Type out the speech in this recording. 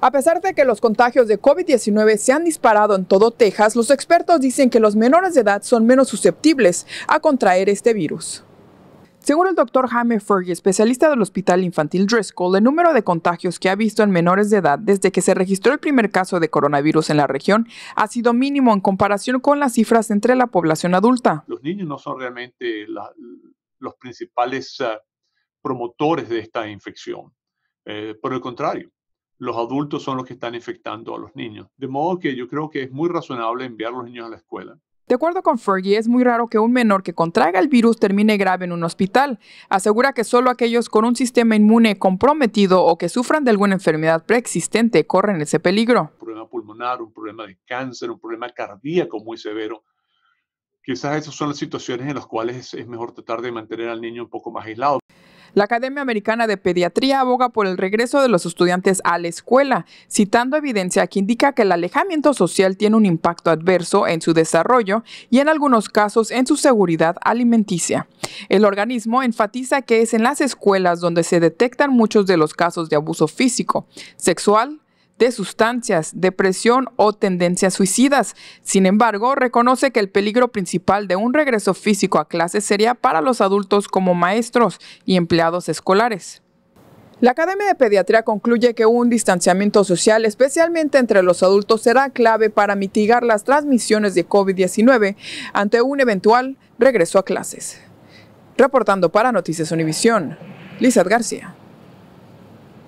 A pesar de que los contagios de COVID-19 se han disparado en todo Texas, los expertos dicen que los menores de edad son menos susceptibles a contraer este virus. Según el doctor Jaime Fergie, especialista del Hospital Infantil Driscoll, el número de contagios que ha visto en menores de edad desde que se registró el primer caso de coronavirus en la región ha sido mínimo en comparación con las cifras entre la población adulta. Los niños no son realmente los principales ah, promotores de esta infección. Eh, por el contrario, los adultos son los que están infectando a los niños. De modo que yo creo que es muy razonable enviar a los niños a la escuela. De acuerdo con Fergie, es muy raro que un menor que contraiga el virus termine grave en un hospital. Asegura que solo aquellos con un sistema inmune comprometido o que sufran de alguna enfermedad preexistente corren ese peligro. Un problema pulmonar, un problema de cáncer, un problema cardíaco muy severo. Quizás esas son las situaciones en las cuales es mejor tratar de mantener al niño un poco más aislado. La Academia Americana de Pediatría aboga por el regreso de los estudiantes a la escuela, citando evidencia que indica que el alejamiento social tiene un impacto adverso en su desarrollo y en algunos casos en su seguridad alimenticia. El organismo enfatiza que es en las escuelas donde se detectan muchos de los casos de abuso físico, sexual, de sustancias, depresión o tendencias suicidas. Sin embargo, reconoce que el peligro principal de un regreso físico a clases sería para los adultos como maestros y empleados escolares. La Academia de Pediatría concluye que un distanciamiento social, especialmente entre los adultos, será clave para mitigar las transmisiones de COVID-19 ante un eventual regreso a clases. Reportando para Noticias Univisión, Lizeth García.